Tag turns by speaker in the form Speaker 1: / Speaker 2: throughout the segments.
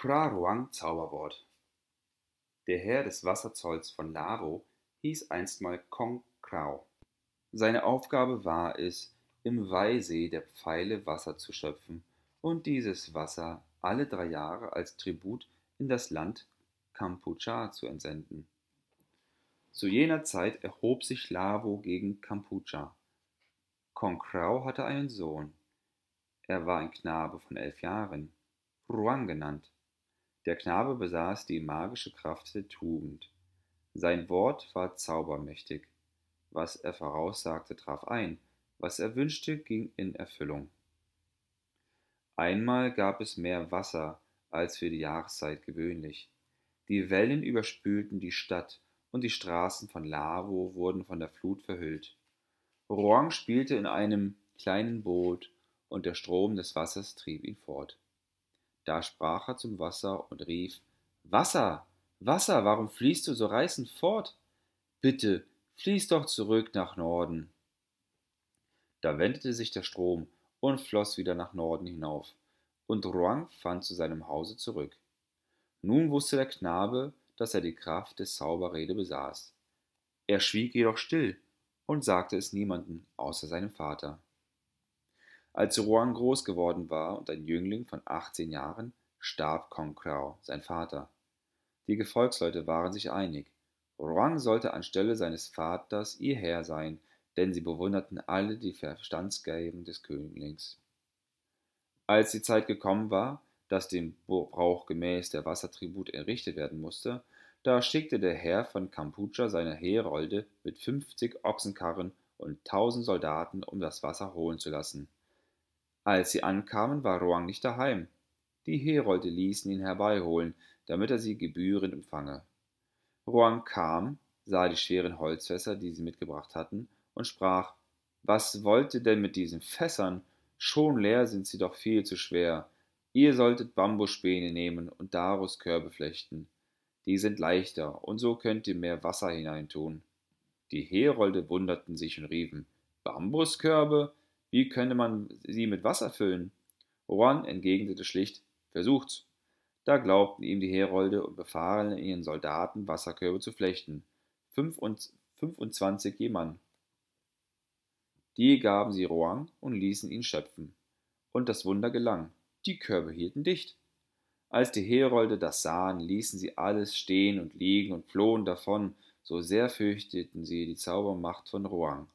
Speaker 1: Kraruang-Zauberwort. Der Herr des Wasserzolls von Lavo hieß einstmal Kong Krao. Seine Aufgabe war es, im Weisee der Pfeile Wasser zu schöpfen und dieses Wasser alle drei Jahre als Tribut in das Land Kampucha zu entsenden. Zu jener Zeit erhob sich Lavo gegen Kampucha. Krao hatte einen Sohn. Er war ein Knabe von elf Jahren, Ruang genannt. Der Knabe besaß die magische Kraft der Tugend. Sein Wort war zaubermächtig. Was er voraussagte, traf ein, was er wünschte, ging in Erfüllung. Einmal gab es mehr Wasser als für die Jahreszeit gewöhnlich. Die Wellen überspülten die Stadt, und die Straßen von Lavo wurden von der Flut verhüllt. Rohan spielte in einem kleinen Boot, und der Strom des Wassers trieb ihn fort. Da sprach er zum Wasser und rief Wasser, Wasser, warum fließt du so reißend fort? Bitte, fließ doch zurück nach Norden. Da wendete sich der Strom und floss wieder nach Norden hinauf, und Ruang fand zu seinem Hause zurück. Nun wusste der Knabe, dass er die Kraft des Zauberrede besaß. Er schwieg jedoch still und sagte es niemanden außer seinem Vater. Als Rohan groß geworden war und ein Jüngling von 18 Jahren, starb Kong Krao, sein Vater. Die Gefolgsleute waren sich einig. Rohan sollte anstelle seines Vaters ihr Herr sein, denn sie bewunderten alle die Verstandsgaben des Königlings. Als die Zeit gekommen war, dass dem Brauch gemäß der Wassertribut errichtet werden musste, da schickte der Herr von Kampucha seine Herolde mit 50 Ochsenkarren und 1000 Soldaten, um das Wasser holen zu lassen. Als sie ankamen, war Roang nicht daheim. Die Herolde ließen ihn herbeiholen, damit er sie gebührend empfange. Roang kam, sah die schweren Holzfässer, die sie mitgebracht hatten, und sprach Was wollt ihr denn mit diesen Fässern? Schon leer sind sie doch viel zu schwer. Ihr solltet Bambuspäne nehmen und daraus Körbe flechten. Die sind leichter, und so könnt ihr mehr Wasser hineintun. Die Herolde wunderten sich und riefen Bambuskörbe? Wie könnte man sie mit Wasser füllen? Oran entgegnete schlicht, versucht's. Da glaubten ihm die Herolde und befahlen ihren Soldaten, Wasserkörbe zu flechten. 25 je Mann. Die gaben sie Rohan und ließen ihn schöpfen. Und das Wunder gelang. Die Körbe hielten dicht. Als die Herolde das sahen, ließen sie alles stehen und liegen und flohen davon, so sehr fürchteten sie die Zaubermacht von Rohan.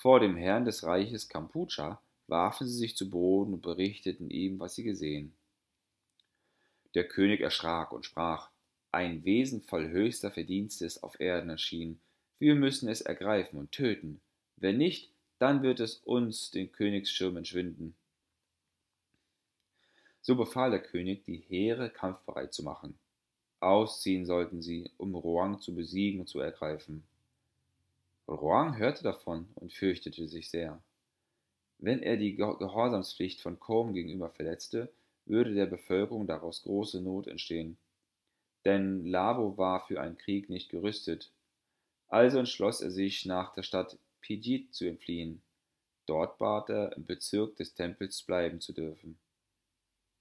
Speaker 1: Vor dem Herrn des Reiches Kamputscha warfen sie sich zu Boden und berichteten ihm, was sie gesehen. Der König erschrak und sprach, ein Wesen voll höchster Verdienstes auf Erden erschien, wir müssen es ergreifen und töten, wenn nicht, dann wird es uns den Königsschirm entschwinden. So befahl der König, die Heere kampfbereit zu machen. Ausziehen sollten sie, um Roang zu besiegen und zu ergreifen. Rohan hörte davon und fürchtete sich sehr. Wenn er die Gehorsamspflicht von Combe gegenüber verletzte, würde der Bevölkerung daraus große Not entstehen. Denn Labo war für einen Krieg nicht gerüstet. Also entschloss er sich, nach der Stadt Pijit zu entfliehen. Dort bat er, im Bezirk des Tempels bleiben zu dürfen.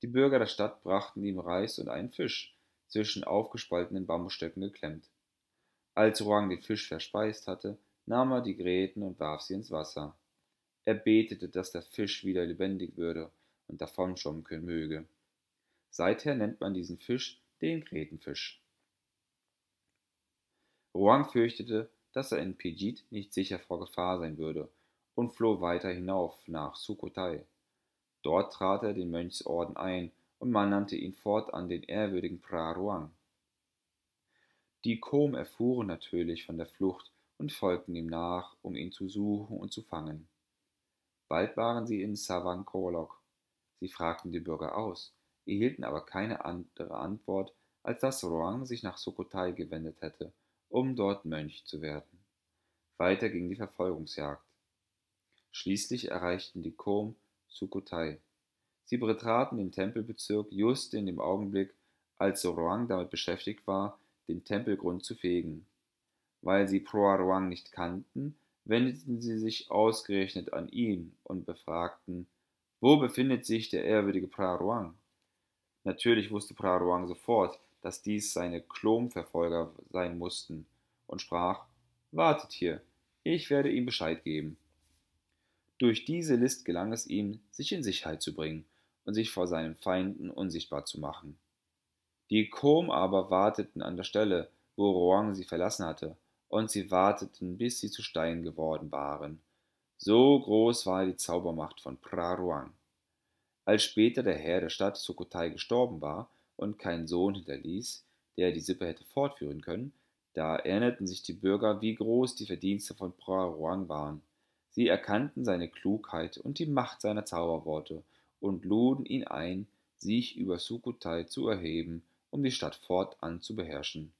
Speaker 1: Die Bürger der Stadt brachten ihm Reis und einen Fisch, zwischen aufgespaltenen Bambusstöcken geklemmt. Als Ruang den Fisch verspeist hatte, nahm er die Gräten und warf sie ins Wasser. Er betete, dass der Fisch wieder lebendig würde und davon davonschummeln möge. Seither nennt man diesen Fisch den Grätenfisch. Ruang fürchtete, dass er in Pijit nicht sicher vor Gefahr sein würde und floh weiter hinauf nach Sukhothai. Dort trat er den Mönchsorden ein und man nannte ihn fortan den ehrwürdigen Pra Ruang. Die Kom erfuhren natürlich von der Flucht und folgten ihm nach, um ihn zu suchen und zu fangen. Bald waren sie in Savankorlok. Sie fragten die Bürger aus, erhielten aber keine andere Antwort, als dass Roang sich nach Sukhothai gewendet hätte, um dort Mönch zu werden. Weiter ging die Verfolgungsjagd. Schließlich erreichten die Kom Sukhothai. Sie betraten den Tempelbezirk just in dem Augenblick, als Roang damit beschäftigt war, den Tempelgrund zu fegen weil sie Proa Ruang nicht kannten, wendeten sie sich ausgerechnet an ihn und befragten, wo befindet sich der ehrwürdige Ruang? Natürlich wusste Ruang sofort, dass dies seine Klonverfolger sein mussten und sprach: Wartet hier, ich werde ihm Bescheid geben. Durch diese List gelang es ihm, sich in Sicherheit zu bringen und sich vor seinen Feinden unsichtbar zu machen. Die Kom aber warteten an der Stelle, wo Roang sie verlassen hatte, und sie warteten, bis sie zu Stein geworden waren. So groß war die Zaubermacht von Praruang. Als später der Herr der Stadt Sukhothai gestorben war und keinen Sohn hinterließ, der die Sippe hätte fortführen können, da erinnerten sich die Bürger, wie groß die Verdienste von Praruang waren. Sie erkannten seine Klugheit und die Macht seiner Zauberworte und luden ihn ein, sich über Sukhothai zu erheben, um die Stadt fortan zu beherrschen.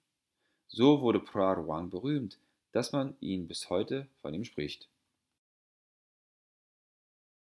Speaker 1: So wurde Pra Ruang berühmt, dass man ihn bis heute von ihm spricht.